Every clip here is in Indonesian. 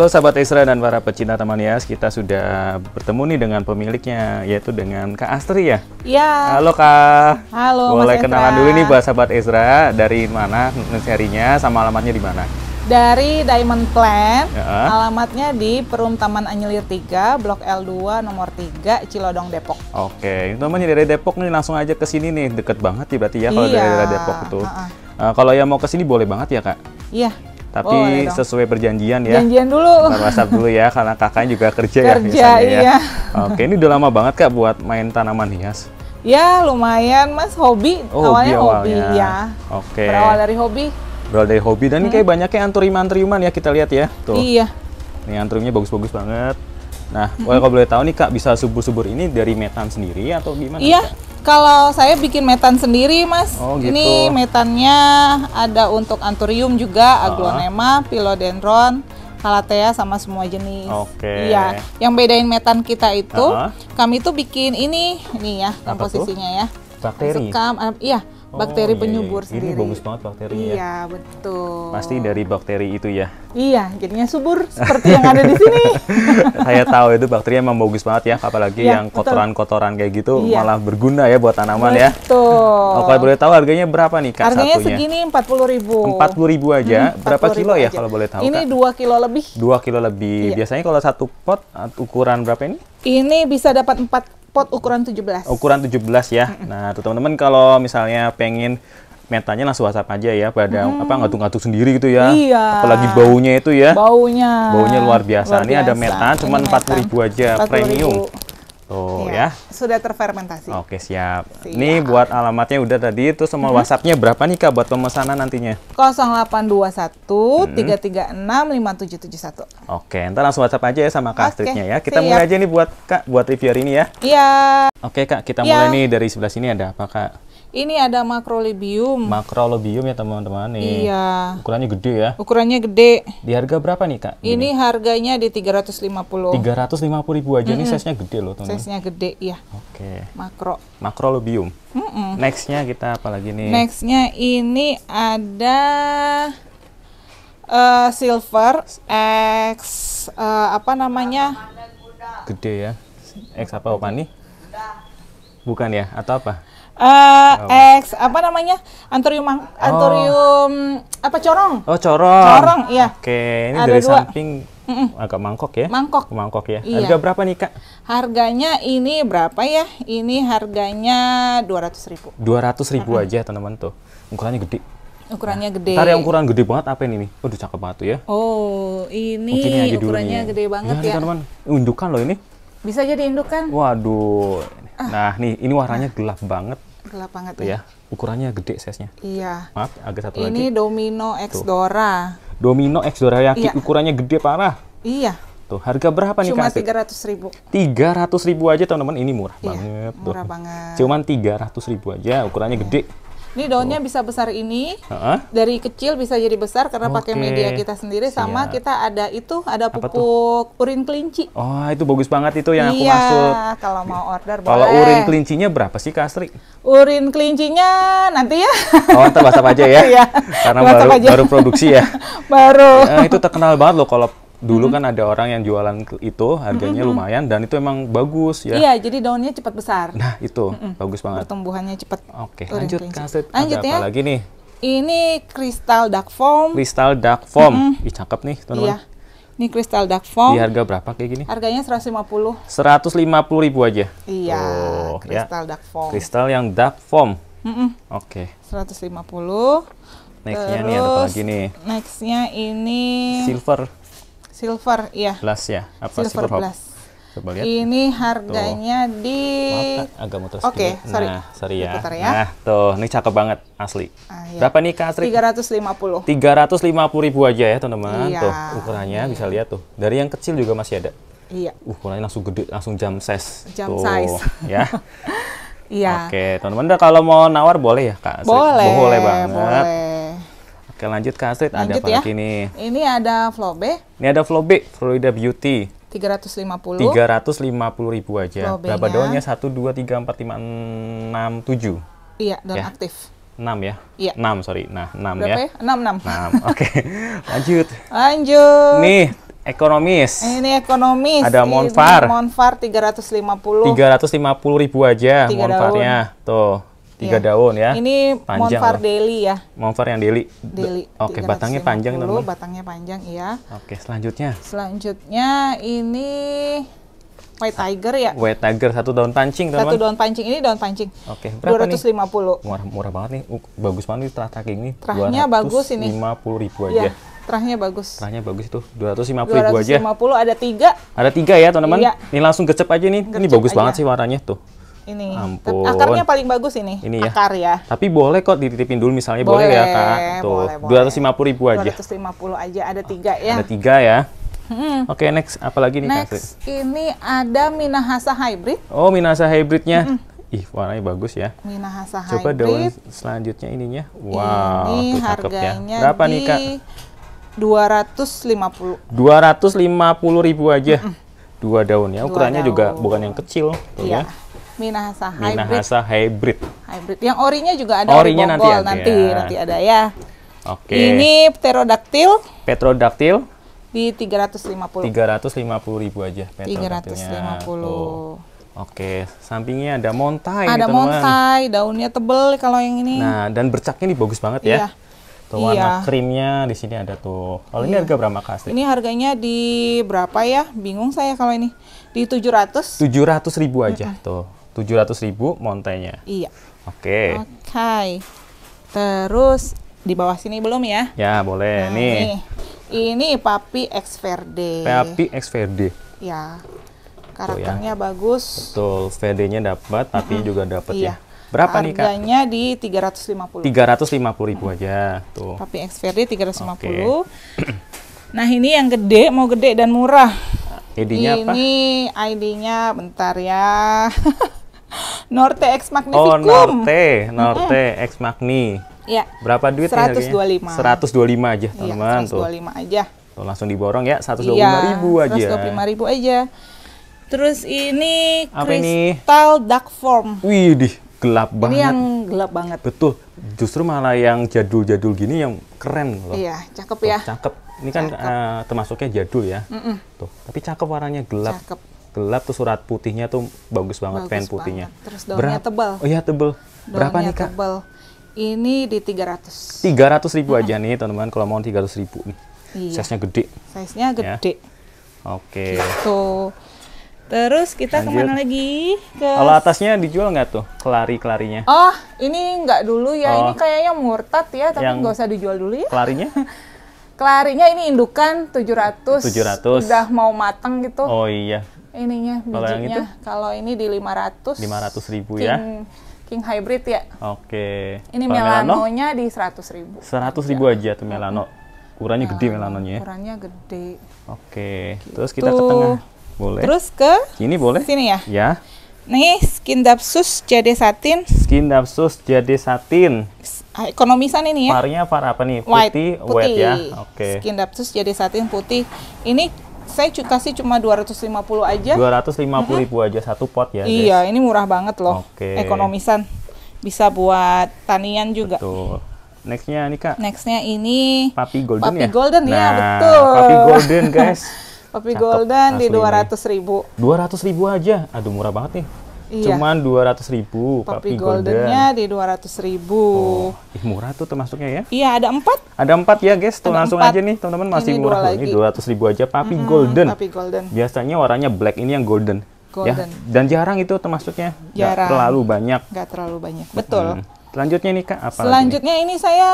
Halo sahabat Isra dan para pecinta Taman Hias, kita sudah bertemu nih dengan pemiliknya, yaitu dengan Kak Astri ya? Iya. Halo Kak. Halo Mulai Mas kenalan dulu nih buat sahabat Isra, dari mana serinya sama alamatnya di mana? Dari Diamond Plan, ya. alamatnya di Perum Taman Anyelir 3, Blok L2, nomor 3, Cilodong, Depok. Oke, teman dari Depok nih langsung aja ke sini nih, deket banget ya berarti ya kalau iya. dari Depok itu. Uh -uh. Uh, kalau yang mau ke sini boleh banget ya Kak? Iya, tapi oh, sesuai perjanjian ya. perjanjian dulu. Ntar dulu ya karena kakaknya juga kerja, kerja ya biasanya ya. iya. ya. Oke, ini udah lama banget Kak buat main tanaman hias. Ya, lumayan Mas hobi. Oh, awalnya hobi, awalnya. hobi ya. Oke. Berawal dari hobi. Berawal dari hobi dan hmm. ini kayak banyaknya antriman-antriman ya kita lihat ya. Tuh. Iya. Ini antriumnya bagus-bagus banget. Nah, kalau boleh tahu nih Kak, bisa subur-subur ini dari metan sendiri atau gimana? Iya. Kalau saya bikin metan sendiri, Mas. Oh, gitu. Ini metannya ada untuk anturium juga, uh ah. -huh. aglonema, pilodendron, kalatea sama semua jenis. Oke. Okay. Iya. Yang bedain metan kita itu, uh ah. -huh. kami tuh bikin ini, nih ya komposisinya ya. Bakteri. uh, iya Oh, bakteri iya, penyubur iya. sendiri. Ini bagus banget bakterinya. Ya. Iya, ya. betul. Pasti dari bakteri itu ya. Iya, jadinya subur seperti yang ada di sini. Saya tahu itu bakterinya membagus bagus banget ya, apalagi ya, yang kotoran-kotoran kayak gitu iya. malah berguna ya buat tanaman betul. ya. Betul. Oh, kalau boleh tahu harganya berapa nih Kak Harganya satunya? segini 40.000. ribu aja. Hmm, berapa kilo ya kalau boleh tahu? Ini Kak? 2 kilo lebih. 2 kilo lebih. Iya. Biasanya kalau satu pot ukuran berapa ini? Ini bisa dapat 4 pot ukuran 17. Ukuran 17 ya. Nah, tuh teman-teman kalau misalnya pengen metanya langsung WhatsApp aja ya pada hmm. apa ngatuk-ngatuk sendiri gitu ya. Iya. Apalagi baunya itu ya. Baunya. Baunya luar biasa. Luar biasa. Ini ada meta cuma empat puluh ribu aja premium. Tuh ya. ya. Sudah terfermentasi. Oke, siap. siap. Ini buat alamatnya udah tadi itu semua hmm. WhatsApp-nya berapa nih Kak buat pemesanan nantinya? 0821 hmm. 336 5771. Oke, entar langsung WhatsApp aja ya sama Kak Oke, nya ya. Kita siap. mulai aja nih buat Kak buat review hari ini ya. Iya. Oke Kak, kita ya. mulai nih dari sebelah sini ada apa Kak? Ini ada makrolibium. Makrolibium ya teman-teman nih. Iya. Ukurannya gede ya. Ukurannya gede. Di harga berapa nih kak? Ini, Ini harganya di tiga Tiga ratus ratus lima puluh. lima puluh ribu aja mm -hmm. nih size-nya gede loh teman-teman. Size-nya gede ya. Oke. Okay. Makro. Makrolibium. Mm -mm. Nextnya kita apa lagi nih? Nextnya ini ada uh, silver X uh, apa namanya? Gede ya. X apa apa nih? Bukan ya atau apa? uh, X apa namanya anturium oh. anturium oh. apa corong oh corong corong iya oke ini ada dari dua. samping mm -mm. agak mangkok ya mangkok mangkok ya iya. harga berapa nih kak harganya ini berapa ya ini harganya dua ratus ribu dua ratus ribu mm -hmm. aja teman-teman tuh ukurannya gede Ukurannya nah, gede. Tadi yang ukuran gede banget apa ini nih? udah cakep banget tuh ya. Oh, ini, ini ukurannya gede banget ya. ya. Teman-teman, undukan loh ini. Bisa jadi indukan. Waduh. Ah. Nah, nih ini warnanya gelap banget gelap banget ya. ya ukurannya gede size-nya iya maaf agak satu ini lagi ini domino X Dora tuh. domino X Dora yang iya. ukurannya gede parah iya tuh harga berapa nih cuma tiga ratus ribu tiga ratus ribu aja teman-teman ini murah iya, banget murah tuh. banget cuman tiga ratus ribu aja ukurannya gede ini daunnya oh. bisa besar ini, uh-huh. dari kecil bisa jadi besar karena okay. pakai media kita sendiri. Sama kita ada itu, ada pupuk urin kelinci. Oh, itu bagus banget itu yang iya, aku masuk. kalau mau order kalau boleh. urin kelincinya berapa sih, Kak Astri? Urin kelincinya nanti ya. Oh, entar WhatsApp aja ya. iya, karena baru, aja. baru produksi ya. baru. Ya, itu terkenal banget loh kalau Dulu mm -hmm. kan ada orang yang jualan itu harganya mm -hmm. lumayan dan itu emang bagus ya. Iya, jadi daunnya cepat besar. Nah, itu mm -hmm. bagus banget. Pertumbuhannya cepat. Oke, lanjut Kak Lanjut ya. lagi nih? Ini kristal dark foam. Kristal dark foam. Mm -hmm. Ih, cakep nih, teman-teman. Iya. Ini kristal dark foam. Di harga berapa kayak gini? Harganya seratus lima puluh ribu aja. Iya, oh, ya. kristal ya. dark foam. Kristal yang dark foam. Mm -hmm. Oke. Okay. 150. Nextnya Terus, nih ada apa lagi nih? Nextnya ini silver silver ya Plus ya apa silver plus. Coba lihat. Ini harganya tuh. di Mata. agak muter. Oke, okay, sorry. Nah, sorry ya. ya. Nah, tuh, ini cakep banget asli. Ah, iya. Berapa nih Kak Astrid? 350. 350 ribu aja ya, teman-teman. Iya. Tuh, ukurannya iya. bisa lihat tuh. Dari yang kecil juga masih ada. Iya. Uh, ukurannya langsung gede, langsung jam ses. Jam tuh, size. ya. Iya. Oke, teman-teman kalau mau nawar boleh ya, Kak Boleh. Boleh banget. Boleh. Oke lanjut ke Astrid, lanjut ada apa ya. lagi nih? Ini ada Flobe. Ini ada Flobe, Florida Beauty. 350. 350 ribu aja. Flobenya. Berapa daunnya? 1, 2, 3, 4, 5, 6, 7. Iya, daun ya. aktif. 6 ya? Iya. 6, sorry. Nah, 6 Berapa ya. Berapa ya? 6, 6. 6, oke. Okay. Lanjut. Lanjut. Nih, ekonomis. Ini ekonomis. Ada Monfar. Ini Monfar 350. 350 ribu aja Monfarnya. Tuh tiga ya. daun ya. Ini panjang monfar daily ya. Monfar yang daily. Daily. Oke, okay, batangnya panjang teman-teman. Batangnya panjang iya. Oke, okay, selanjutnya. Selanjutnya ini White ah, Tiger ya? White Tiger satu daun pancing, teman. Satu daun pancing ini daun pancing. Oke, okay, berapa 250. nih? Murah murah banget nih. Uh, bagus banget nih terah ini. Terahnya bagus ini. puluh ribu iya, aja. Ya, terahnya bagus. Terahnya bagus itu. 250 puluh ribu aja. 250 ada tiga. Ada tiga ya, teman-teman. Iya. Ini langsung gecep aja nih. Gecep ini bagus aja. banget sih warnanya tuh ini Ampun. akarnya paling bagus ini, ini ya. akar ya tapi boleh kok dititipin dulu misalnya boleh, ya, boleh ya kak tuh dua ratus lima puluh ribu aja dua ratus lima puluh aja ada tiga ya ada tiga ya Hmm. Oke okay, next apalagi nih next kak ini ada Minahasa hybrid oh Minahasa hybridnya hmm. Ih, warnanya bagus ya. Minahasa hybrid. Coba daun selanjutnya ininya. Wow, ini ya. harganya ya. Berapa di nih, Kak? 250. 250 ribu aja. Mm -mm. Dua daun ya. Ukurannya Dua daun. juga bukan yang kecil tuh iya. ya. Minahasa hybrid. Minahasa hybrid. Hybrid. Yang orinya juga ada orinya nanti, ada. nanti ya. nanti ada ya. Oke. Okay. Ini pterodactyl. Pterodactyl. di lima puluh ribu aja Tiga ratus lima puluh. Oke, sampingnya ada montai ada nih, montai, daunnya tebel kalau yang ini. Nah, dan bercaknya ini bagus banget ya. iya. ya. Tuh iya. warna krimnya di sini ada tuh. Kalau iya. ini harga berapa Kak? Ini harganya di berapa ya? Bingung saya kalau ini. Di tujuh ratus. Tujuh ratus ribu aja mm -hmm. tuh tujuh ratus ribu montainya. Iya. Oke. Okay. Oke. Okay. Terus di bawah sini belum ya? Ya, boleh. Nah, nih. nih. Ini Papi X Verde. Papi X Verde. Iya. Ya. Karakternya ya. bagus. Betul. VD-nya dapat, tapi -hmm. juga dapat ya. iya. ya. Berapa Harganya nih Kak? Harganya di lima puluh ribu aja. Tuh. Papi ratus lima puluh, nah, ini yang gede, mau gede dan murah. ID-nya apa? Ini ID-nya bentar ya. Norte X Magnificum. Oh, Norte, Norte mm -hmm. Magni. Ya. Berapa duit 125. nih 125 aja, iya, teman-teman ya, 125 tuh. aja. Tuh langsung diborong ya, 125 ya, ribu aja. 125 ribu aja. Terus ini Apa kristal ini? dark form. Widih, gelap banget. Ini yang gelap banget. Betul. Justru malah yang jadul-jadul gini yang keren loh. Iya, cakep ya. cakep. Ini kan cakep. Uh, termasuknya jadul ya. Mm -mm. Tuh, tapi cakep warnanya gelap. Cakep gelap tuh surat putihnya tuh bagus banget bagus pen putihnya. Terus daunnya Berapa? tebal. Oh iya tebal. Daunnya Berapa nih Kak? Tebal. Ini di 300. 300 ribu aja nih teman-teman kalau mau 300 ribu nih. Iya. Size-nya gede. Size-nya ya. gede. Ya. Oke. Okay. Gitu. Terus kita Lanjut. kemana lagi? Ke... Kalau atasnya dijual nggak tuh kelari-kelarinya? Oh, ini nggak dulu ya. Oh. Ini kayaknya murtad ya, tapi nggak usah dijual dulu ya. Kelarinya? Kelarinya ini indukan 700. 700. Udah mau mateng gitu. Oh iya. Ininya bijinya. Kalau ini di 500. 500 ribu ya? King, ya. King hybrid ya. Oke. Ini Melano melanonya di 100 ribu. 100 ribu iya. aja tuh melano. Ukurannya gede ah, melanonya ya? Ukurannya gede. Oke. Okay. Terus kita gitu. ke tengah. Boleh. Terus ke sini boleh? Sini ya. Ya. Nih, skin dapsus jadi satin. Skin dapsus jadi satin. Ah, ekonomisan ini ya. Warnanya apa, apa nih? White, putih, white ya. Oke. Okay. Skin dapsus terus jadi satin putih. Ini saya kasih cuma 250 aja. 250 mm -hmm. ribu aja satu pot ya. Iya, guys. ini murah banget loh. Oke. Okay. Ekonomisan. Bisa buat tanian juga. Betul. Nextnya ini kak. Nextnya ini. Papi golden Papi ya. Papi golden iya, nah, ya betul. Papi golden guys. Papi Cakep, golden di ratus ribu. 200 ribu aja. Aduh murah banget nih. Iya. dua ratus ribu Poppy, goldennya Golden-nya di di ratus ribu oh, ih, murah tuh termasuknya ya. Iya, ada empat. Ada empat ya guys, tuh langsung empat. aja nih teman-teman masih ini murah Ini Ini ratus ribu aja Poppy mm -hmm, Golden. Poppy Golden. Biasanya warnanya black, ini yang golden. Ya. Golden. Ya, dan jarang itu termasuknya. Jarang. Gak terlalu banyak. Gak terlalu banyak, betul. Hmm. Selanjutnya nih Kak, apa Selanjutnya ini saya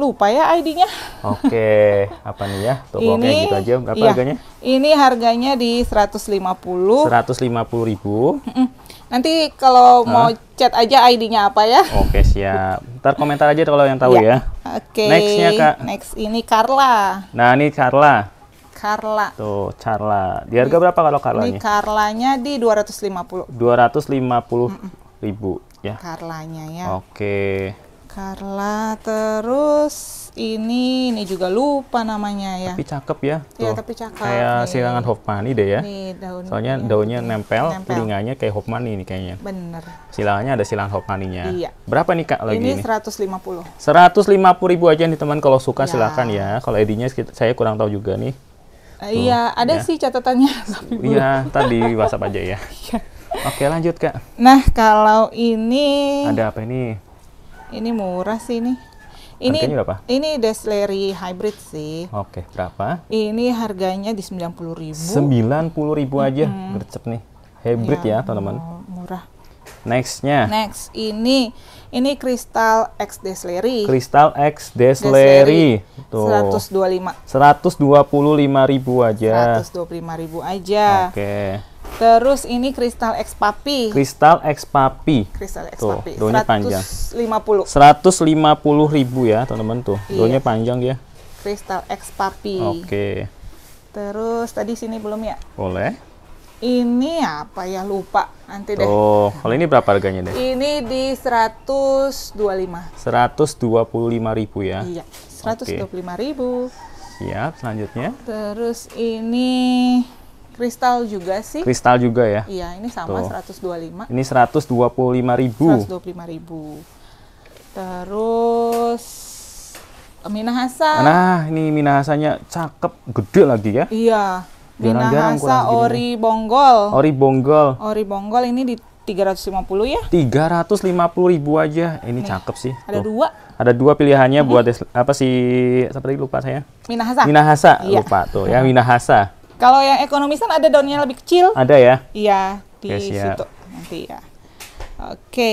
lupa ya ID-nya. Oke, apa nih ya? Tokonya ini, gitu aja. Berapa iya, harganya? Ini harganya di 150. 150 ribu. Mm -mm. Nanti kalau mau chat aja ID-nya apa ya? Oke, siap. Ntar komentar aja kalau yang tahu ya. ya. Oke. Nextnya Kak. Next ini Carla. Nah, ini Carla. Carla. Tuh, Carla. Di harga berapa kalau Carlanya? Ini Carlanya di 250. 250 mm -mm. ribu ya. Carlanya ya. Oke. Carla terus ini, ini juga lupa namanya ya. Tapi cakep ya. Iya, tapi cakep. Kayak nih. silangan Hofmani deh ya. daun. Soalnya ini. daunnya iya, nempel, nempel, telinganya kayak Hofmani ini kayaknya. Bener. Silangannya ada silangan Hofmaninya. Iya. Berapa nih Kak lagi ini? Ini 150. 150 ribu aja nih teman kalau suka ya. silakan ya. Kalau edinya saya kurang tahu juga nih. Eh, iya, tuh, iya, ada ya. sih catatannya. Iya, tadi WhatsApp aja ya. Iya. Oke, lanjut Kak. Nah, kalau ini Ada apa ini? Ini murah sih nih ini harganya berapa? Ini Desleri hybrid sih. Oke, berapa? Ini harganya di 90.000. 90.000 aja, hmm. nih. Hybrid ya, ya teman-teman. Murah. Nextnya. Next ini ini kristal X Desleri. Kristal X Desleri. dua puluh lima ribu aja. Seratus dua puluh lima ribu aja. Oke. Okay. Terus ini kristal X papi. Kristal X papi. Kristal X tuh, papi. puluh panjang. 150. 150 ribu ya teman-teman tuh. Iya. panjang ya Kristal X papi. Oke. Terus tadi sini belum ya? Boleh. Ini apa ya lupa nanti deh. Oh, kalau ini berapa harganya deh? Ini di 125. 125 ribu ya? Iya, 125 okay. ribu. Siap, selanjutnya. Terus ini Kristal juga sih. Kristal juga ya. Iya, ini sama Tuh. 125. Ini 125 ribu. 125 ribu. Terus eh, Minahasa. Nah, ini Minahasanya cakep, gede lagi ya. Iya. Jarang -jarang Minahasa ya. Ori Bonggol. Ori Bonggol. Ori Bonggol ini di 350 ya? 350 ribu aja. Ini Nih, cakep sih. Ada Tuh. dua ada dua pilihannya mm-hmm. buat apa sih Seperti lupa saya Minahasa Minahasa iya. lupa tuh ya Minahasa kalau yang ekonomisan ada daunnya lebih kecil. Ada ya? Iya, di Oke, ya. situ nanti ya. Oke.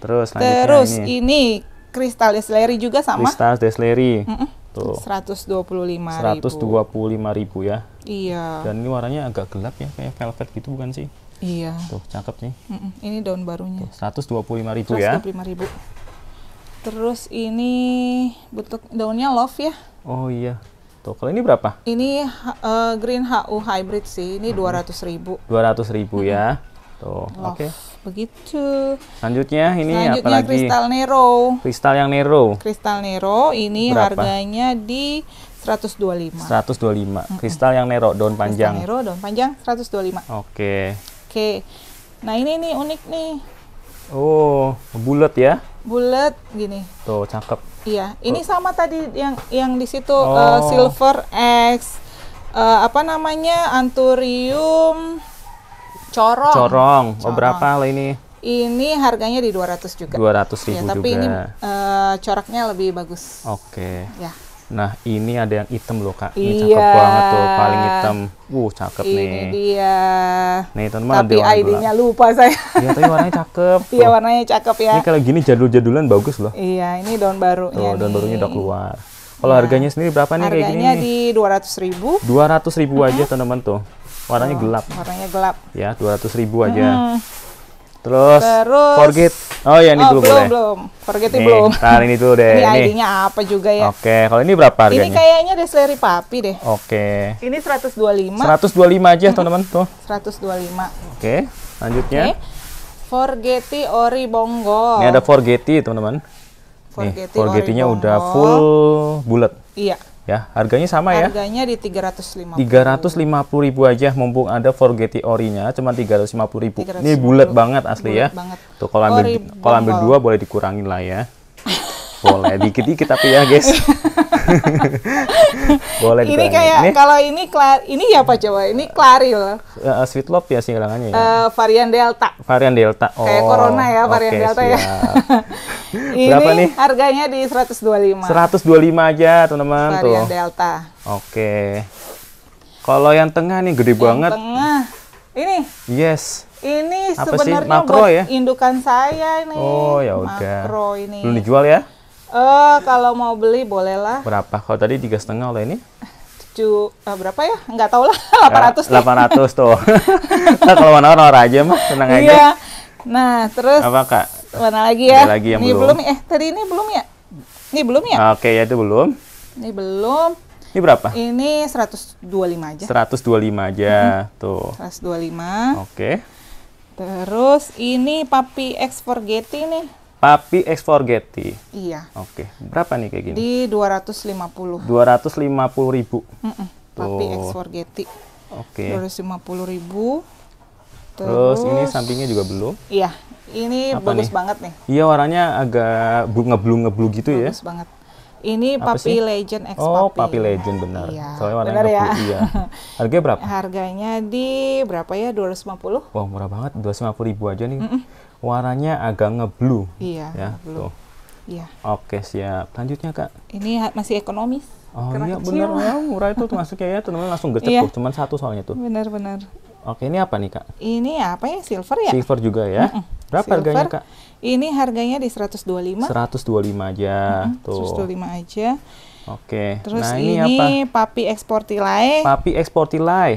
Terus Terus ini, ini kristal desleri juga sama? Kristal desleri. Mm -mm. Tuh. 125 ribu. 125 ribu ya. Iya. Dan ini warnanya agak gelap ya, kayak velvet gitu bukan sih? Iya. Tuh, cakep nih. Mm -mm. Ini daun barunya. Tuh, 125 ribu 125 ya. 125 ribu. Terus ini bentuk daunnya love ya. Oh iya, Tuh, gitu. kalau ini berapa? Ini uh, Green HU Hybrid sih, ini mm-hmm. dua ratus ribu. Dua ratus ribu ya, mm-hmm. tuh, oke. Okay. Begitu. Selanjutnya ini apa lagi? kristal Nero. Kristal yang Nero. Kristal Nero ini berapa? harganya di 125. 125. Hmm. Kristal yang Nero daun panjang. Nero daun panjang 125. Oke. Okay. Oke. Okay. Nah, ini nih unik nih. Oh, bulat ya? Bulat gini. Tuh, cakep. Iya, ini oh. sama tadi yang yang di situ eh, oh. uh, silver X uh, apa namanya? anturium corong. Corong. Oh, corong. Oh, berapa lah ini? Ini harganya di 200 juga. 200 ribu ya, tapi juga. Tapi ini uh, coraknya lebih bagus. Oke. Okay. Ya. Nah, ini ada yang hitam loh, Kak. Ini iya. cakep banget tuh, paling hitam. Uh, cakep ini nih. Ini dia. Nih, teman-teman Tapi ID-nya lupa saya. Iya, tapi warnanya cakep. iya, warnanya cakep ya. Ini kalau gini jadul-jadulan bagus loh. Iya, ini daun barunya Tuh, nih. daun barunya udah keluar. Kalau nah, harganya sendiri berapa nih harganya kayak gini? Harganya di 200 ribu. 200 ribu aja, teman-teman tuh. Warnanya oh, gelap. Warnanya gelap. Ya, 200 ribu aja. -hmm Terus, Terus forget. Oh ya ini oh, belum, boleh. Belum, forget ini belum. Nah, ini dulu deh. ini id apa juga ya? Oke, okay. kalau ini berapa harganya? Ini kayaknya Desleri Papi deh. Oke. Okay. Ini 125. lima aja teman-teman tuh. Seratus dua lima. Oke, okay. lanjutnya. Okay. Ori Bongo. Ini ada forgeti, teman-teman. Forgeti. Forgetinya udah full bulat. Iya. Ya, harganya sama harganya ya? Harganya di 350. 350 ribu aja mumpung ada forgetty orinya cuma 350 ribu. 350. Ini bulat banget asli bulet ya. Banget. Tuh kalau ambil kalau ambil dua boleh dikurangin lah ya. boleh dikit-dikit tapi ya guys boleh ini kayak kalau ini klar ini ya apa coba ini klaril uh, eh, eh, sweet love ya sih ya? Uh, varian delta varian delta oh, kayak corona ya varian okay, delta ya ini berapa nih harganya di 125 125 aja teman-teman varian tuh. delta oke okay. kalau yang tengah nih gede yang banget tengah ini yes ini sebenarnya buat ya? indukan saya nih. Oh ya udah. Makro ini. Belum dijual ya? Eh uh, kalau mau beli bolehlah. Berapa? Kalau tadi tiga setengah oleh ini? Tujuh eh, uh, berapa ya? Enggak tahu lah. Delapan ratus. Eh, delapan ratus tuh. nah, kalau mana orang aja mah tenang aja. Iya. Nah terus. Apa kak? Mana lagi ya? lagi yang ini belum. belum. Ya? Eh tadi ini belum ya? Ini belum ya? Oke ya itu belum. Ini belum. Ini berapa? Ini seratus dua lima aja. Seratus dua lima aja. Mm -hmm. Tuh. lima. Oke. Terus ini papi X Forgetti ini. Papi X Forgetti. Iya. Oke, berapa nih kayak gini? Di 250. 250 ribu. Mm -mm. ribu. Papi X Forgetti. Oke. Okay. 250 ribu. Terus, Terus ini sampingnya juga belum? Iya, ini Apa bagus nih? banget nih. Iya, warnanya agak ngeblu ngeblu gitu bagus ya. Bagus banget. Ini Papi sih? Legend X Oh, Papi, Papi Legend benar. Iya. Soalnya warnanya benar ya. iya. Harganya berapa? Harganya di berapa ya? 250. Wah, murah banget. 250 ribu aja nih. Mm -mm warnanya agak ngeblu. Iya. Ya. Blue. Tuh. Iya. Oke siap. Lanjutnya kak. Ini masih ekonomis. Oh Kena iya benar, bener ya murah itu masuknya ya teman-teman langsung gecek iya. tuh. Cuman satu soalnya tuh. Bener-bener. Oke ini apa nih kak? Ini apa ya silver ya? Silver juga ya. Mm -mm. Berapa silver. harganya kak? Ini harganya di 125. 125 aja. Mm -hmm. Tuh. 125 aja. Oke. Terus nah, ini, ini apa? papi eksportilai. Papi eksportilai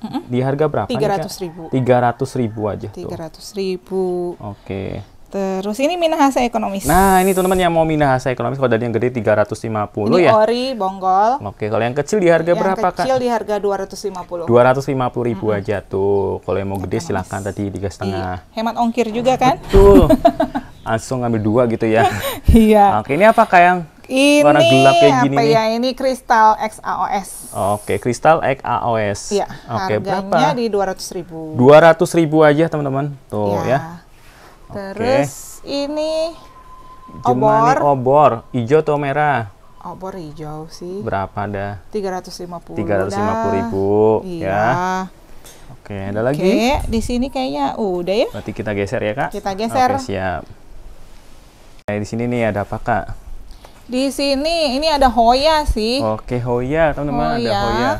mm di harga berapa? Tiga ratus ribu. Tiga ratus ribu aja. Tiga ratus ribu. Oke. Okay. Terus ini minahasa ekonomis. Nah, ini teman-teman yang mau minahasa ekonomis kalau dari yang gede 350 ini ya. ori, bonggol. Oke, kalau yang kecil di harga yang berapa, Kak? Yang kecil di harga 250. 250 ribu mm -hmm. aja tuh. Kalau yang mau gede ekonomis. silahkan tadi tiga setengah. Hemat ongkir juga kan? tuh Langsung ngambil dua gitu ya. Iya. Oke, ini apa, Kak, yang ini warna gelap kayak gini ya, nih. ya? Ini kristal XAOS. Oke, okay, kristal XAOS. Iya, Oke, okay, harganya berapa? di 200.000. ribu. 200 ribu aja teman-teman. Tuh ya. ya. Terus okay. ini obor. Nih, obor, hijau atau merah? Obor hijau sih. Berapa dah? 350. 350 puluh ribu ya. iya. ya. Oke, okay, ada lagi? di sini kayaknya udah ya. Berarti kita geser ya, Kak? Kita geser. Oke, siap. Nah, di sini nih ada apa, Kak? Di sini ini ada Hoya sih. Oke, Hoya, teman-teman ada Hoya.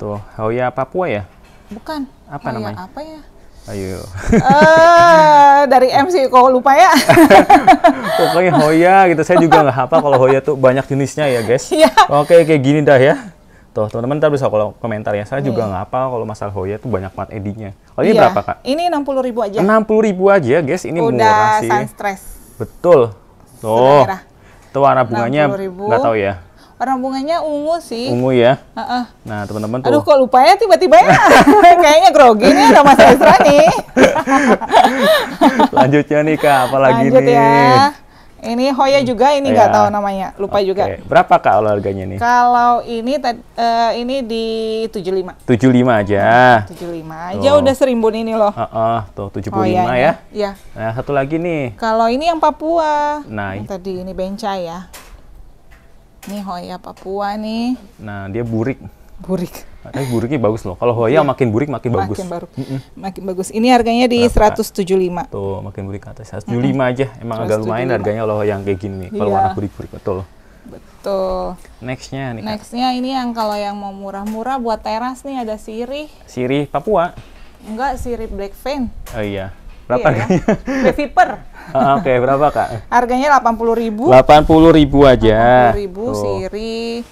Tuh, Hoya Papua ya? Bukan. Apa Hoya namanya? Apa ya? Ayo. Uh, dari MC kok lupa ya. Pokoknya Hoya gitu. Saya juga nggak hafal kalau Hoya tuh banyak jenisnya ya, guys. Iya. Oke, kayak gini dah ya. Tuh, teman-teman ntar bisa kalau komentar ya. Saya juga iya. nggak hafal kalau masalah Hoya tuh banyak banget edinya. Oh, ini iya. berapa, Kak? Ini puluh ribu aja. puluh ribu aja, guys. Ini Udah murah sih. Udah stress. Betul. Tuh. Merah. Itu warna bunganya nggak tahu ya. Warna bunganya ungu sih. Ungu ya. Uh -uh. Nah teman-teman tuh. Aduh kok lupa ya tiba-tiba ya. Kayaknya grogi nih sama Mas Ezra nih. Lanjutnya nih Kak, apalagi Lanjut nih. Ya. Ini Hoya hmm. juga, ini nggak ya. tahu namanya, lupa okay. juga. Berapa kak olahraganya nih? Kalau ini uh, ini di 75. 75 aja. Ah, tujuh 75 aja udah serimbun ini loh. Uh -uh, tuh 75 lima oh, iya, iya. ya. Iya. Nah, satu lagi nih. Kalau ini yang Papua. Nah, yang tadi ini bencai ya. Ini Hoya Papua nih. Nah, dia burik. Burik. Tapi buriknya bagus loh. Kalau Hoya ya. makin burik makin, makin bagus. Baru. Mm -mm. Makin bagus. Ini harganya di Berapa? 175. Tuh, makin burik ke atas. 175 mm -hmm. aja. Emang 175. agak lumayan harganya loh yang kayak gini nih. Kalau yeah. warna burik-burik betul. Betul. Nextnya nih. Nextnya ini yang kalau yang mau murah-murah buat teras nih ada sirih. Sirih Papua. Enggak, sirih Black Fan. Oh iya. iya berapa iya, harganya? Ya? Viper. Ah, Oke, okay, berapa, Kak? Harganya 80.000. 80.000 aja. 80.000 sirih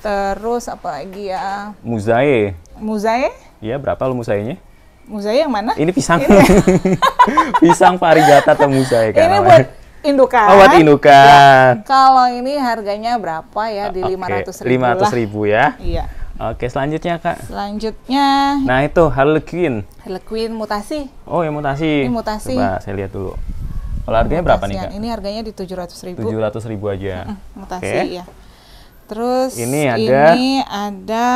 Terus apa lagi ya? Muzae. Muzae? Iya, berapa lo muzainya? Muzae yang mana? Ini pisang. Ini. pisang parigata atau muzae kan? Ini buat indukan. Oh, buat indukan. Ya, kalau ini harganya berapa ya? Di lima ratus ribu. Lima ratus ribu ya? Iya. Oke, selanjutnya Kak. Selanjutnya. Nah, itu Harlequin. Harlequin mutasi. Oh, ya mutasi. Ini mutasi. Coba saya lihat dulu. Kalau harganya berapa nih, Kak? Ini harganya di tujuh ratus ribu. ratus ribu aja. Mm -mm, mutasi, okay. ya. Terus ini ada ini ada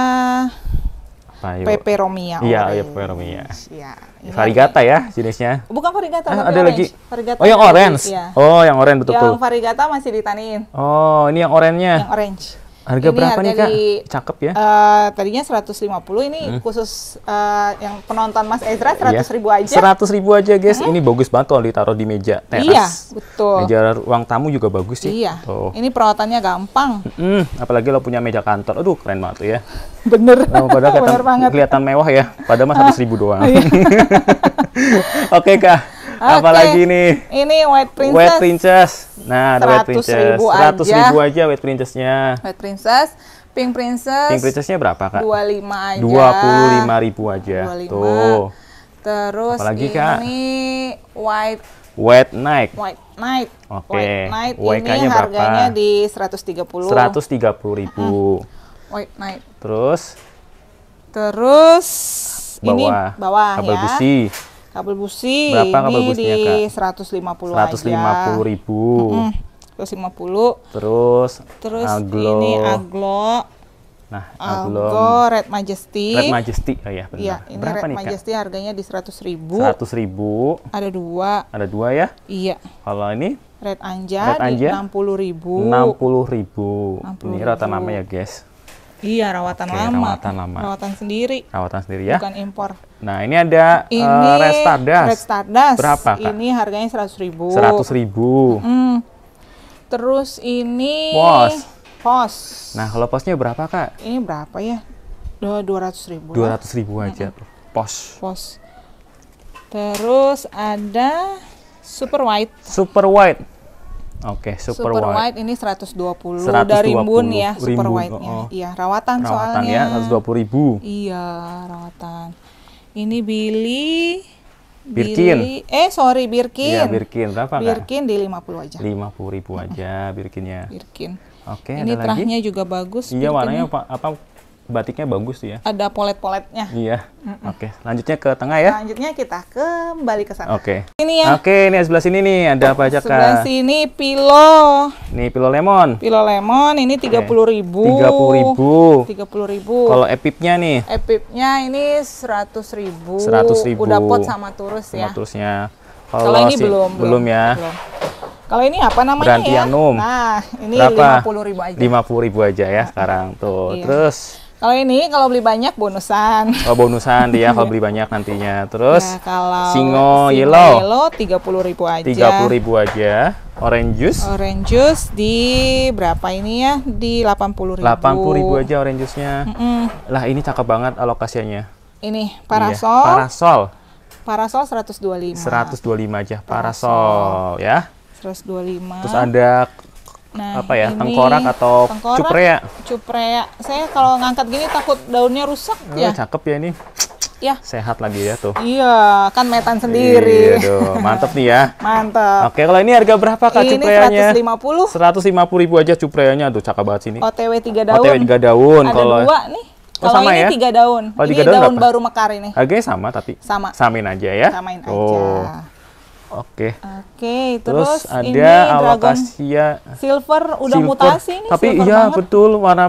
Peperomia. Iya, iya peperomia. Iya. Varigata ya jenisnya. Bukan varigata, ah, ada lagi. Varigata oh, yang orange. Ya. Oh, yang orange betul. Yang varigata masih ditanin. Oh, ini yang orange Yang orange. Harga ini berapa nih Kak? Di, Cakep ya. Uh, tadinya 150 ini hmm. khusus uh, yang penonton Mas Ezra 100 iya. yeah. ribu aja. seratus ribu aja guys. Hmm. Ini bagus banget kalau ditaruh di meja teras. Iya, betul. Meja ruang tamu juga bagus sih. Iya. Tuh. Ini perawatannya gampang. hmm, apalagi lo punya meja kantor. Aduh, keren banget tuh ya. Bener. Nah, padahal kelihatan, banget. kelihatan mewah ya. Padahal mas 100 ribu doang. Iya. Oke Kak okay. Apalagi nih. Ini White Princess. White Princess. Nah, ada White Princess. Ribu aja. 100 ribu aja White princessnya White Princess. Pink Princess. Pink princessnya berapa, Kak? dua lima aja. dua puluh lima ribu aja. 25. Tuh. Terus Apalagi, ini Kak? White White Night. White Night. Oke. Okay. White Night ini harganya berapa? di 130. 130 ribu. Mm. White Night. Terus? Terus bawah. ini bawah kabel ya. Busi kabel busi berapa kabel ini di seratus lima puluh seratus lima puluh ribu seratus lima puluh terus terus aglo. ini aglo nah aglo, aglo red majesty red majesty oh ya benar ya, ini berapa red nih, majesty Kak? harganya di seratus ribu seratus ribu ada dua ada dua ya iya kalau ini red anja, red anja? enam puluh ribu enam puluh ribu ini rata nama ya guys Iya, rawatan Oke, lama. Rawatan lama. Rawatan sendiri. Rawatan sendiri ya. Bukan impor. Nah, ini ada eh, ini uh, Restardas. Restardas. Berapa, Kak? Ini harganya 100 ribu. 100 ribu. Mm. Terus ini... Pos. Pos. Nah, kalau posnya berapa, Kak? Ini berapa ya? 200 ribu. 200 lah. ribu aja. Mm -mm. Pos. Pos. Terus ada Super White. Super White. Oke, okay, super, super white. white ini 120, 120 dari rimbun ya super white-nya. Oh, Iya, rawatan, rawatan ya, soalnya. Rawatan ya, 120 ribu. Iya, rawatan. Ini Billy Birkin. Billy, eh sorry Birkin. Iya, Birkin berapa Birkin di 50 aja. 50 ribu aja Birkinnya. Birkin. Oke, okay, Ini ada trahnya lagi? juga bagus. Iya, Birkin warnanya apa, apa batiknya bagus sih ya. Ada polet-poletnya. Iya. Mm -mm. Oke, lanjutnya ke tengah ya. Lanjutnya kita kembali ke sana. Oke. Ini ya. Oke, ini sebelah sini nih ada apa aja Kak? Sebelah sini pilo. Nih pilo lemon. Pilo lemon ini tiga puluh ribu. Tiga puluh ribu. Tiga puluh ribu. Kalau epipnya nih? Epipnya ini seratus ribu. Seratus ribu. Udah pot sama turus ya. Sama turusnya. Kalau ini si, belum, belum. ya. Belum. Kalau ini apa namanya Brantianum. ya? Nah, ini lima puluh ribu aja. Lima puluh ribu aja ya sekarang tuh. Iya. Terus kalau ini kalau beli banyak bonusan. Oh, bonusan dia kalau beli banyak nantinya. Terus ya, kalau singo, singo yellow. Yellow puluh ribu aja. 30 ribu aja. Orange juice? Orange juice di berapa ini ya? Di 80 ribu. 80 ribu aja orange juice-nya. Mm -mm. Lah ini cakep banget alokasinya. Ini parasol. Iya, parasol. Parasol 125. 125 aja parasol, parasol. ya. 125. Terus ada Nah, apa ya? tengkorak atau tengkorak, cupreya? Cupreya. Saya kalau ngangkat gini takut daunnya rusak oh, ya. cakep ya ini. Ya. Sehat lagi ya tuh. Iya, kan metan sendiri. Iya, aduh, mantep nih ya. Mantep. Oke, kalau ini harga berapa Kak ini cupreanya? Seratus lima puluh ribu aja cupreanya. tuh cakep banget sini. OTW tiga daun. OTW tiga daun. Ada kalau dua nih. Oh, kalau ini ya? tiga daun. Oh, ini tiga daun, daun baru mekar ini. Harganya sama tapi? Sama. Samain aja ya? Samain oh. aja. Oke. Okay. Oke, okay, terus, terus ada ini Awakasia silver udah silver. mutasi nih Tapi iya banget. betul warna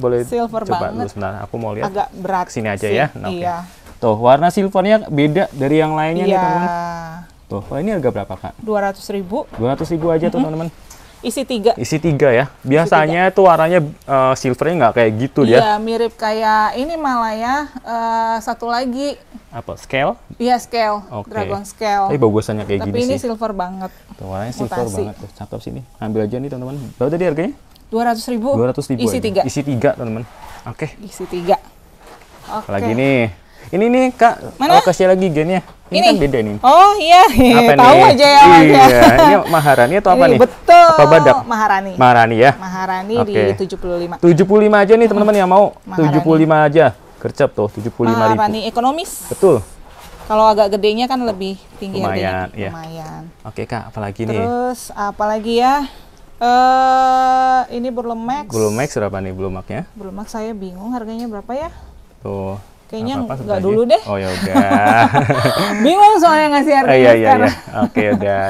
boleh silver coba banget. dulu sebentar. Aku mau lihat. Agak berat. Sini aja sih. ya. Nah, okay. Iya. Tuh, warna silvernya beda dari yang lainnya iya. nih, teman-teman. Tuh, oh, ini harga berapa, Kak? 200.000. 200.000 aja mm -hmm. tuh, teman-teman isi tiga isi tiga ya biasanya tiga. itu warnanya uh, silvernya nggak kayak gitu ya iya mirip kayak ini malah ya uh, satu lagi apa scale iya scale okay. dragon scale tapi bagusannya kayak tapi gini ini silver banget tuh warnanya Mutasi. silver banget tuh cakep sini ambil aja nih teman-teman berapa tadi harganya dua ratus ribu dua ratus ribu isi ya. tiga isi tiga teman-teman oke okay. isi tiga Okay. lagi nih ini nih kak, Mana? Oh, kasih lagi gennya. Ini, ini kan beda nih. Oh iya, apa tahu nih? aja ya. Iya, ini Maharani atau apa ini nih? Betul. Apa badak? Maharani. Maharani ya. Maharani okay. di 75. 75 aja nih teman-teman yang mau. Maharani. 75 aja. Gercep tuh 75 Maharani ribu. Maharani ekonomis. Betul. Kalau agak gedenya kan lebih tinggi Lumayan, Ya. Lumayan. Oke kak, apalagi nih? Terus apalagi ya? Eh uh, ini Burlemax. max berapa nih max Burlemaxnya? max saya bingung harganya berapa ya? Tuh Kayaknya nggak dulu deh. Oh ya udah. Bingung soalnya ngasih harga oh, iya, iya, iya, iya. Oke ya udah.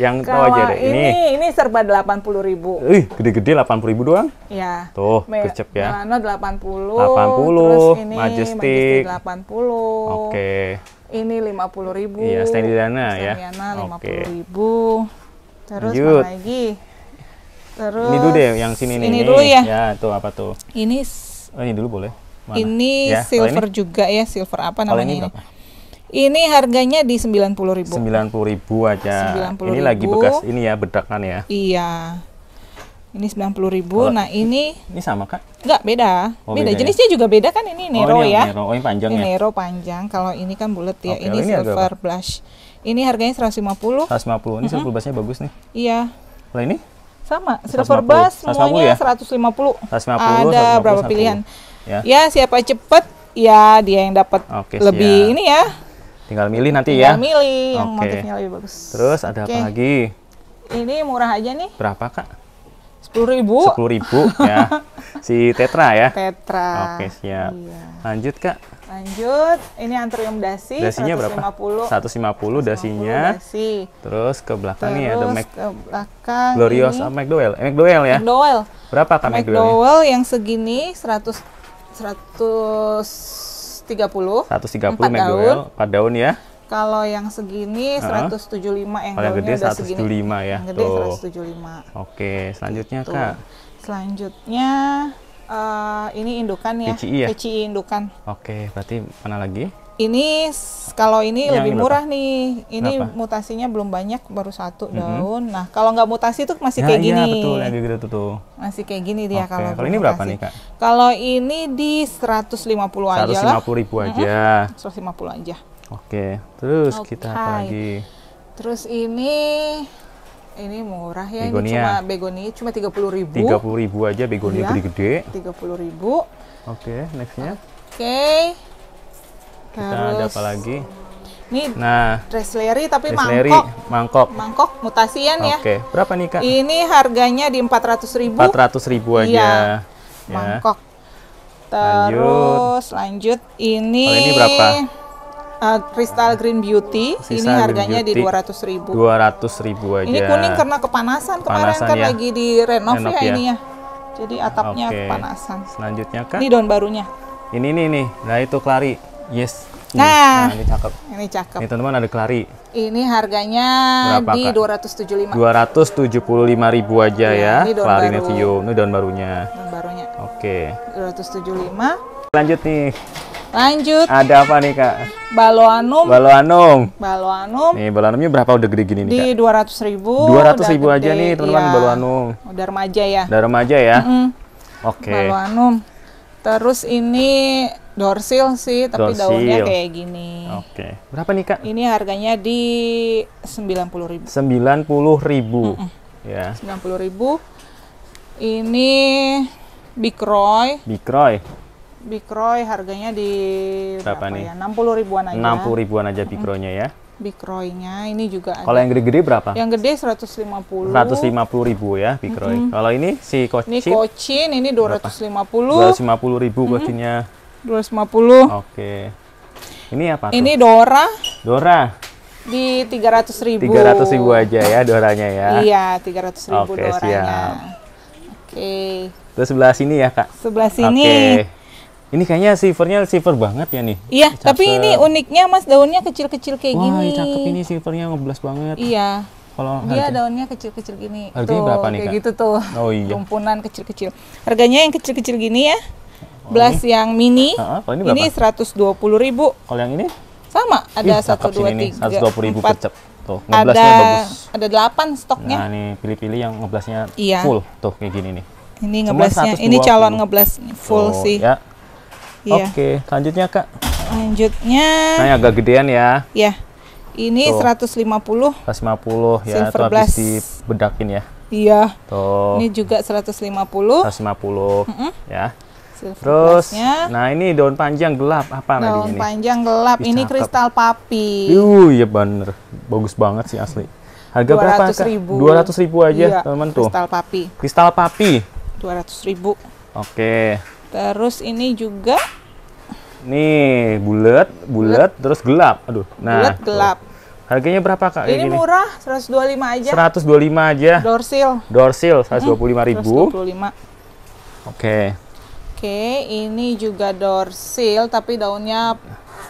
Yang tahu aja deh. Ini ini, serba delapan puluh ribu. Ih gede-gede delapan puluh ribu doang? Iya. Tuh Me kecep ya. Milano delapan puluh. Delapan puluh. Majestic delapan puluh. Oke. Ini lima puluh ribu. Iya Dana ya. Oke. lima puluh ribu. Terus Lanjut. apa lagi? Terus ini dulu deh yang sini nih. Ini dulu ya. Ya tuh apa tuh? Ini. Oh ini dulu boleh. Mana? Ini ya, silver ini? juga ya, silver apa namanya ini? Ya? Berapa? Ini? Ini harganya di sembilan puluh ribu. Sembilan puluh ribu aja. 90 ini ribu. lagi bekas ini ya bedakan ya. Iya. Ini sembilan puluh ribu. Oh, nah ini. Ini sama kak? Enggak beda. Oh, beda. beda. Ya? Jenisnya ya? juga beda kan ini oh, Nero oh, ini ya. Nero. Oh, ini panjang ini ya. Nero panjang. Kalau ini kan bulat ya. Okay, ini, oh, ini silver blush. Ini harganya seratus lima puluh. Seratus lima puluh. Ini silver blushnya bagus nih. Iya. Kalau ini? Sama. Silver blush semuanya ya? seratus lima puluh. Ada 150, berapa 150. pilihan? Ya, ya siapa cepat ya dia yang dapat okay, lebih siap. ini ya. Tinggal milih nanti ya. Tinggal ya. milih okay. yang motifnya lebih bagus. Terus ada okay. apa lagi? Ini murah aja nih. Berapa kak? Sepuluh ribu. Sepuluh ribu ya. Si Tetra ya. Tetra. Oke siap. Iya. Lanjut kak. Lanjut, ini antrium dasi. Dasinya 150. berapa? 150 dasinya. Dasi. Terus ke belakang Terus nih ada Mac ke belakang Glorious ini. McDowell. Eh, McDowell ya? McDowell. Berapa kak McDowell? McDowell yang segini seratus. 130. 130 4 McDowell, daun. 4 daun ya. Kalau yang segini uh -huh. 175 yang Kalau gede udah 175 segini. ya. Yang gede Tuh. 175. Oke, selanjutnya gitu. Kak. Selanjutnya uh, ini indukan ya. PCI ya. indukan. Oke, berarti mana lagi? ini kalau ini yang lebih murah nih. Ini Kenapa? mutasinya belum banyak, baru satu mm -hmm. daun. Nah, kalau nggak mutasi tuh masih ya, kayak iya, gini. betul. Yang gitu tuh. Masih kayak gini dia okay. kalau. ini berapa nih, Kak? Kalau ini di 150 aja 150 ribu mhm. aja. Mm -hmm. 150 aja. Oke. Okay. Terus okay. kita apa lagi? Terus ini ini murah ya, begonia. ini cuma begonia cuma 30 ribu. Tiga ribu aja begonia iya, gede-gede. Tiga puluh ribu. Oke, okay, nextnya. Oke, okay kita Terus, ada apa lagi ini nah resleri tapi mangkok mangkok mangkok mutasian ya oke berapa nih kak ini harganya di empat ratus ribu empat ratus ribu aja iya, ya. mangkok terus lanjut, lanjut ini oh, ini berapa Uh, Crystal Green Beauty Sisa ini harganya Beauty, di dua ratus ribu. Dua ratus ribu aja. Ini kuning karena kepanasan kemarin kan ya. kan lagi di renov ya, ya ini ya. Jadi atapnya okay. kepanasan. Selanjutnya kan Ini daun barunya. Ini nih nih. Nah itu Clary Yes. Nah, nah ini cakep. Ini cakep. Ini teman-teman ada kelari. Ini harganya Berapa, di Dua ratus tujuh puluh lima ribu aja ya. ya. Ini kelari baru. Netio. Ini daun barunya. Daun barunya. Oke. Okay. 275. Lanjut nih. Lanjut. Ada apa nih kak? Baloanum. Baloanum. Baloanum. Nih baloanumnya berapa udah gede gini nih Di dua ratus ribu. Dua ratus ribu gede. aja nih teman-teman iya. baloanum. Oh, udah remaja ya. Udah remaja ya. Mm -hmm. Oke. Okay. Baloanum. Terus ini Dorsil sih, tapi Dorsil. daunnya kayak gini. Oke. Okay. Berapa nih, Kak? Ini harganya di 90.000. 90.000. Mm -mm. Ya. Yeah. 90.000. Ini Big Big Roy. Roy. Big Roy harganya di berapa, berapa nih? Ya? 60 ribuan aja. 60 ribuan aja Big Roy-nya ya. Big Roy-nya ini juga ada. Kalau yang gede-gede berapa? Yang gede 150. 150 ribu ya Big Roy. Mm -hmm. Kalau ini si Kocin. Ini Kocin ini 250. Berapa? 250 ribu mm -hmm. Kocinnya. 250. Oke. Okay. Ini apa? Tuh? Ini Dora. Dora. Di 300 ribu. 300 ribu aja ya Doranya ya. Iya, 300 ribu okay, Doranya. Siap. Oke. Okay. Terus sebelah sini ya kak? Sebelah sini. Okay. Ini kayaknya silvernya silver banget ya nih. Iya, cakep. tapi ini uniknya mas daunnya kecil-kecil kayak Wah, gini. Wah, cakep ini silvernya ngeblas banget. Iya. Kalau dia daunnya kecil-kecil gini. Harganya tuh, berapa nih kak? Kayak gitu tuh. Oh iya. Kumpulan kecil-kecil. Harganya yang kecil-kecil gini ya belas yang mini. Uh -huh. ini, seratus dua puluh ribu. Kalau yang ini? Sama, ada satu dua tiga empat. Tuh, ada, bagus. ada delapan stoknya. Nah, nih pilih-pilih yang ngeblasnya iya. full. Tuh, kayak gini nih. Ini ngeblasnya, ini calon ngeblas full Tuh, sih. Ya. Iya. Oke, selanjutnya Kak. Selanjutnya. Nah, yang agak gedean ya. Iya. Ini seratus ya, Tuh. 150. 150 ya, silver itu habis dibedakin ya. Iya. Tuh. Ini juga seratus 150. 150 mm -mm. ya. Terus, nah ini daun panjang gelap apa daun ini? Daun panjang gelap Ih, ini cakep. kristal papi. Uh, iya bener, bagus banget sih asli. Harga 200 berapa? Ribu. ratus ribu aja, iya, teman-teman tuh. Kristal papi. Kristal papi. Dua ratus ribu. Oke. Terus ini juga. Nih, bulat, bulat, terus gelap. Aduh, nah. Bulat gelap. Tuh. Harganya berapa kak? Ini gini? murah, lima aja. Seratus dua lima aja. Dorsil. Dorsil puluh lima ribu. 125. Oke. Okay. Oke, ini juga dorsil tapi daunnya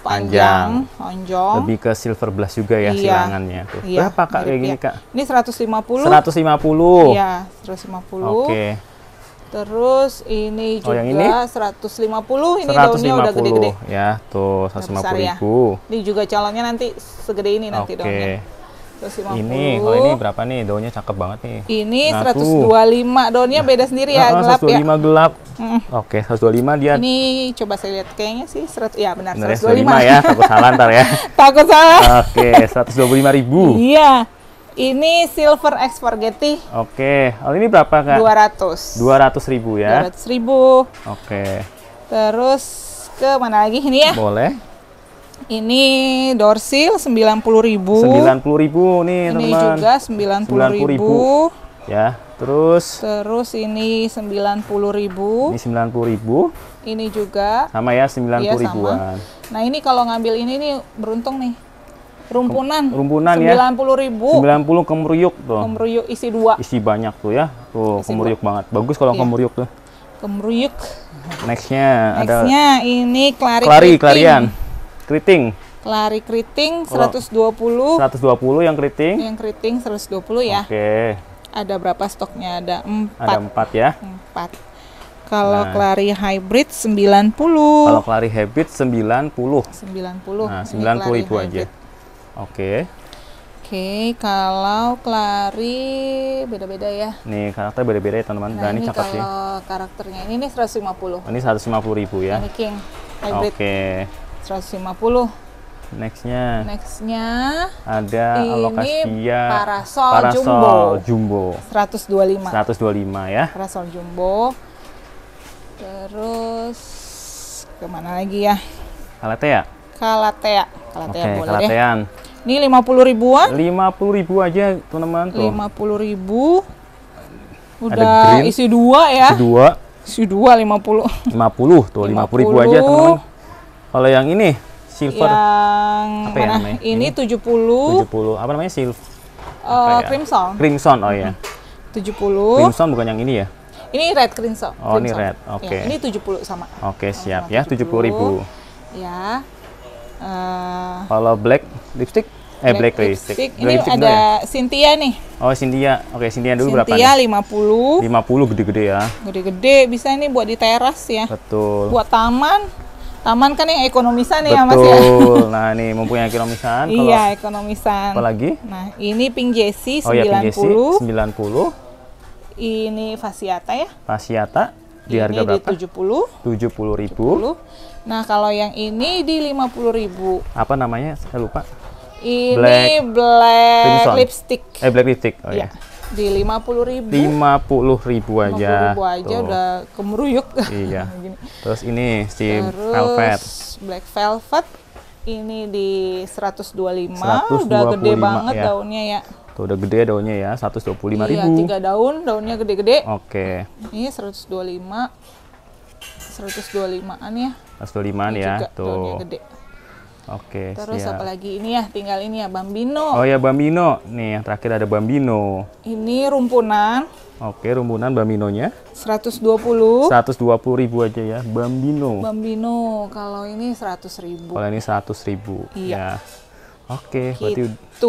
panjang, panjang lonjong. Lebih ke silver blush juga ya iya. silangannya tuh. Iya, Berapa Kak kayak gini, ya. Kak? Ini 150. 150. Iya, 150. Oke. Terus ini oh, juga oh, yang ini? 150, ini 150. daunnya udah gede-gede. Ya, tuh 150 ya. ribu. Ya. Ini juga calonnya nanti segede ini nanti okay. daunnya. 150. Ini, kalau ini berapa nih? Daunnya cakep banget nih. Ini nah, 125. Tuh. Daunnya beda sendiri ya, nah, gelap 125 ya. gelap. Hmm. Oke, 125 dia. Ini coba saya lihat kayaknya sih 100 ya benar, benar 125. Ya, 125 ya, takut salah ntar ya. takut salah. Oke, 125 ribu. Iya. Ini silver X spaghetti. Oke, kalau oh, ini berapa kak? 200. 200 ribu ya. 200 ribu. Oke. Terus ke mana lagi ini ya? Boleh. Ini dorsil 90.000. 90.000 nih, teman-teman. Ini teman. juga 90.000. 90 ya. Terus Terus ini 90.000. Ini 90.000. Ini juga sama ya 90 iya, Nah, ini kalau ngambil ini nih beruntung nih. Rumpunan. Rumpunan 90 ya. 90000 90 kemruyuk tuh. Kemruyuk isi dua. Isi banyak tuh ya. Tuh isi kemruyuk dua. banget. Bagus kalau iya. kemruyuk tuh. Kemruyuk. Nextnya Next ada. Nextnya ini klari. Klari, klarian keriting. Lari keriting 120. 120 yang keriting. Yang keriting 120 ya. Oke. Okay. Ada berapa stoknya? Ada 4. Ada 4 ya. 4. Kalau nah. kelari hybrid 90. Kalau kelari hybrid 90. 90. Nah, 90 ribu hybrid. aja. Oke. Okay. Oke, okay, kalau kelari beda-beda ya. Nih, karakter beda-beda ya, teman-teman. Nah, nah, ini, cakep sih. Kalau karakternya ini nih 150. Ini 150 ribu ya. Ini king hybrid. Oke. Okay. 150 Nextnya. Nextnya ada ini alokasi alokasia parasol, parasol jumbo. jumbo. 125. 125 ya. Parasol jumbo. Terus kemana lagi ya? Kalatea. Kalatea. Kalatea okay, boleh Kalatean. deh. Ini 50 ribuan? 50 ribu aja teman-teman 50 ribu. Udah isi dua ya. Isi dua. Isi dua 50. 50 tuh 50, 50 ribu aja teman-teman. Kalau yang ini silver. Yang apa ya mana? ya namanya? Ini, ini 70. 70. Apa namanya? Silver. Uh, ya? Crimson. Crimson, oh ya. Mm -hmm. 70. Crimson bukan yang ini ya? Ini red crimson. Oh, crimson. ini red. Oke. Okay. Ya, ini 70 sama. Oke, okay, siap sama ya, 70.000. 70 ribu. Ya. Uh, Kalau black lipstick eh black, black lipstick. lipstick. Ini lipstick ada ya? Cynthia nih. Oh, Cynthia. Oke, okay, Cynthia dulu Cynthia berapa? Cynthia 50. 50 gede-gede ya. Gede-gede bisa ini buat di teras ya. Betul. Buat taman. Taman kan yang ekonomisan ya Mas ya. Betul. Nah, ini mempunyai ekonomisan kalau Iya, ekonomisan. Apa lagi? Nah, ini Pink oh, 90. Oh iya, Pink Jesse 90. Ini Fasiata ya? Fasiata di ini harga berapa? Di 70. 70 ribu. 70. Nah, kalau yang ini di 50 ribu. Apa namanya? Saya lupa. Ini black, black lipstick. Eh, black lipstick. Oh iya. Yeah di lima puluh ribu lima puluh ribu aja ribu aja Tuh. udah kemeruyuk iya terus ini si terus, velvet black velvet ini di seratus 125, lima udah gede banget ya. daunnya ya Tuh, udah gede daunnya ya seratus dua puluh lima iya, ribu iya tiga daun daunnya gede-gede oke lima, okay. Ya. ini 125 125an ya 125an ya tuh daunnya gede Oke. Terus siap. apalagi ini ya, tinggal ini ya bambino. Oh ya bambino. Nih yang terakhir ada bambino. Ini rumpunan. Oke, rumpunan bambinonya. 120. 120 ribu aja ya, bambino. Bambino. Kalau ini 100 ribu. Kalau ini 100 ribu. Iya. Ya. Oke, gitu. berarti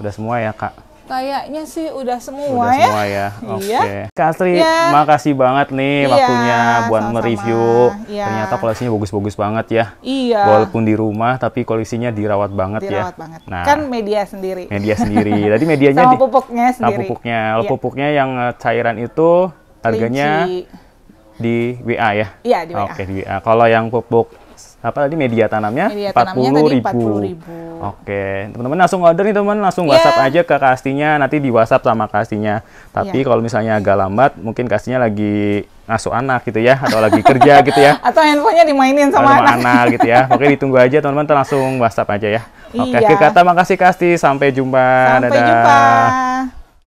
udah semua ya, Kak. Kayaknya sih udah semua udah ya. Semua ya. Iya. Oke. Okay. Iya. Kak Astri, ya. makasih banget nih iya, waktunya buat sama -sama. mereview. Iya. Ternyata koleksinya bagus-bagus banget ya. Iya. Walaupun di rumah tapi koleksinya dirawat banget dirawat ya. Dirawat banget. Nah, kan media sendiri. Media sendiri. Tadi medianya sama di, pupuknya sendiri. Sama pupuknya. Iya. Pupuknya yang eh, cairan itu harganya Linci. di WA ya. Iya, di WA. Oke, okay, di WA. Kalau yang pupuk apa tadi media tanamnya empat puluh ribu. ribu. Oke, teman-teman langsung order nih teman, langsung yeah. WhatsApp aja ke Kastinya, nanti di WhatsApp sama Kastinya. Tapi yeah. kalau misalnya agak lambat, mungkin Kastinya lagi ngasuh anak gitu ya, atau lagi kerja gitu ya. Atau handphonenya dimainin sama, sama anak. anak gitu ya. Oke, ditunggu aja teman-teman, langsung WhatsApp aja ya. Oke, iya. kata makasih Kasti, sampai jumpa. Sampai Dadah. jumpa.